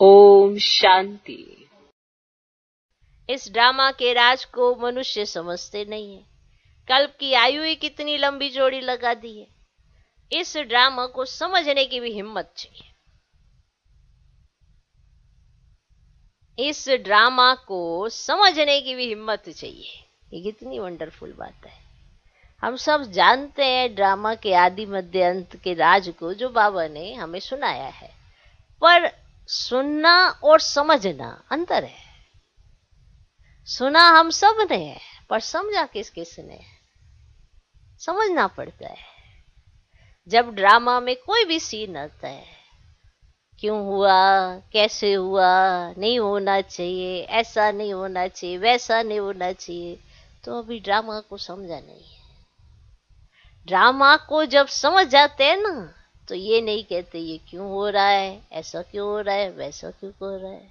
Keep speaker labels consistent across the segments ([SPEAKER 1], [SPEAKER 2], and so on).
[SPEAKER 1] ओम शांति इस ड्रामा के राज को मनुष्य समझते नहीं है कल्प की आयु ही कितनी लंबी जोड़ी लगा दी है इस ड्रामा को समझने की भी हिम्मत चाहिए इस ड्रामा को समझने की भी हिम्मत चाहिए ये कितनी वंडरफुल बात है हम सब जानते हैं ड्रामा के आदि मध्य अंत के राज को जो बाबा ने हमें सुनाया है पर सुनना और समझना अंतर है सुना हम सब ने है पर समझा किस किस ने समझना पड़ता है जब ड्रामा में कोई भी सीन आता है क्यों हुआ कैसे हुआ नहीं होना चाहिए ऐसा नहीं होना चाहिए वैसा नहीं होना चाहिए तो अभी ड्रामा को समझा नहीं है ड्रामा को जब समझ जाते हैं ना तो ये नहीं कहते ये क्यों हो रहा है ऐसा क्यों हो रहा है वैसा क्यों हो रहा है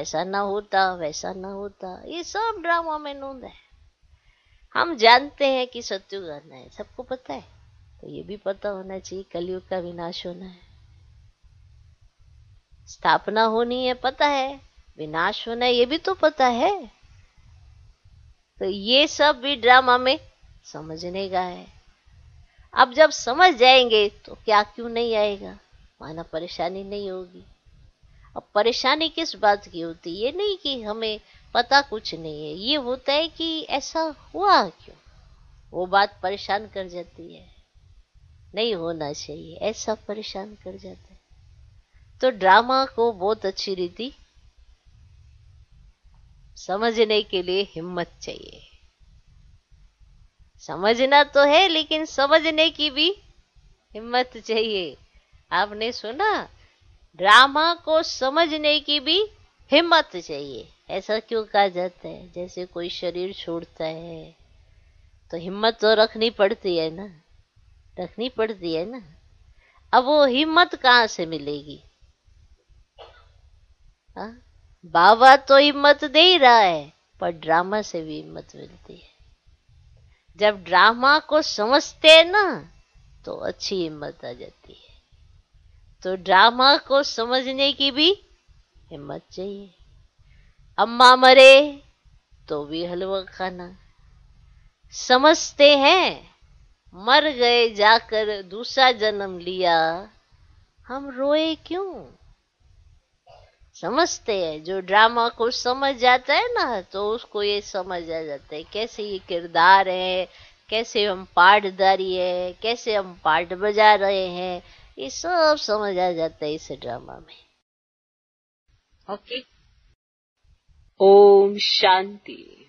[SPEAKER 1] ऐसा ना होता वैसा ना होता ये सब ड्रामा में नूंद है हम जानते हैं कि सत्यु करना है सबको पता है तो ये भी पता होना चाहिए कलयुग का विनाश होना है स्थापना होनी है पता है विनाश होना है ये भी तो पता है तो ये सब भी ड्रामा में समझने का है अब जब समझ जाएंगे तो क्या क्यों नहीं आएगा माना परेशानी नहीं होगी अब परेशानी किस बात की होती है नहीं कि हमें पता कुछ नहीं है ये होता है कि ऐसा हुआ क्यों वो बात परेशान कर जाती है नहीं होना चाहिए ऐसा परेशान कर जाता है तो ड्रामा को बहुत अच्छी रीति समझने के लिए हिम्मत चाहिए समझना तो है लेकिन समझने की भी हिम्मत चाहिए आपने सुना ड्रामा को समझने की भी हिम्मत चाहिए ऐसा क्यों कहा जाता है जैसे कोई शरीर छोड़ता है तो हिम्मत तो रखनी पड़ती है ना रखनी पड़ती है ना अब वो हिम्मत कहाँ से मिलेगी हा? बाबा तो हिम्मत दे ही रहा है पर ड्रामा से भी हिम्मत मिलती है जब ड्रामा को समझते हैं ना तो अच्छी हिम्मत आ जाती है तो ड्रामा को समझने की भी हिम्मत चाहिए अम्मा मरे तो भी हलवा खाना समझते हैं मर गए जाकर दूसरा जन्म लिया हम रोए क्यों समझते हैं जो ड्रामा को समझ जाता है ना तो उसको ये समझ आ जाता है कैसे ये किरदार है कैसे हम पाठदारी है कैसे हम पाठ बजा रहे हैं ये सब समझ आ जाता है इस ड्रामा में ओके ओम शांति